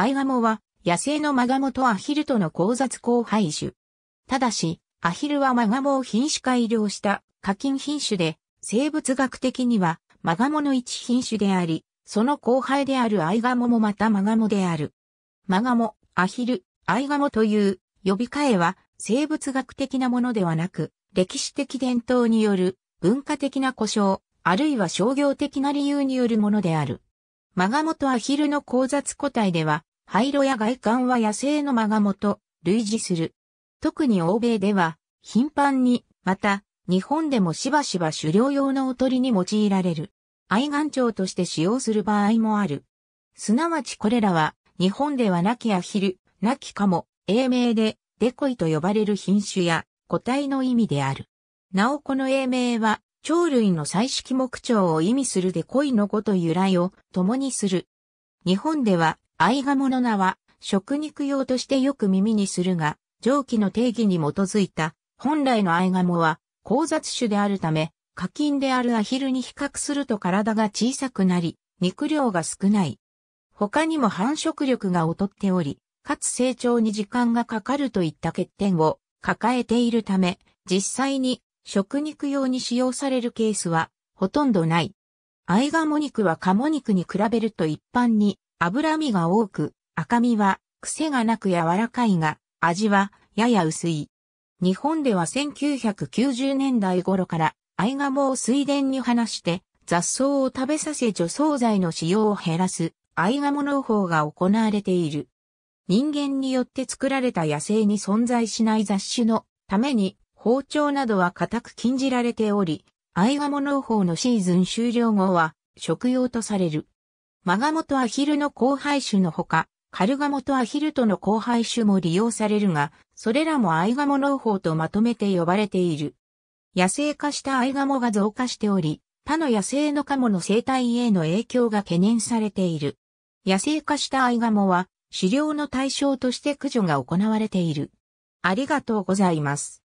アイガモは野生のマガモとアヒルとの交雑交配種。ただし、アヒルはマガモを品種改良した課金品種で、生物学的にはマガモの一品種であり、その後輩であるアイガモもまたマガモである。マガモ、アヒル、アイガモという呼び替えは生物学的なものではなく、歴史的伝統による文化的な故障、あるいは商業的な理由によるものである。マガモとアヒルの交雑個体では、灰色や外観は野生のマガモと類似する。特に欧米では、頻繁に、また、日本でもしばしば狩猟用のおとりに用いられる。愛眼鳥として使用する場合もある。すなわちこれらは、日本ではなきアヒル、なきカモ、英名で、デコイと呼ばれる品種や、個体の意味である。なおこの英名は、鳥類の彩色目鳥を意味するデコイの語と由来を共にする。日本では、アイガモの名は、食肉用としてよく耳にするが、上記の定義に基づいた、本来のアイガモは、交雑種であるため、課金であるアヒルに比較すると体が小さくなり、肉量が少ない。他にも繁殖力が劣っており、かつ成長に時間がかかるといった欠点を抱えているため、実際に食肉用に使用されるケースはほとんどない。アイガモ肉は鴨肉に比べると一般に脂身が多く、赤身は癖がなく柔らかいが、味はやや薄い。日本では1990年代頃から合鴨を水田に放して雑草を食べさせ除草剤の使用を減らす合鴨農法が行われている。人間によって作られた野生に存在しない雑種のために包丁などは固く禁じられており、合鴨農法のシーズン終了後は食用とされる。マガモとアヒルの交配種のほか、カルガモとアヒルとの交配種も利用されるが、それらもアイガモ農法とまとめて呼ばれている。野生化したアイガモが増加しており、他の野生のカモの生態への影響が懸念されている。野生化したアイガモは、狩猟の対象として駆除が行われている。ありがとうございます。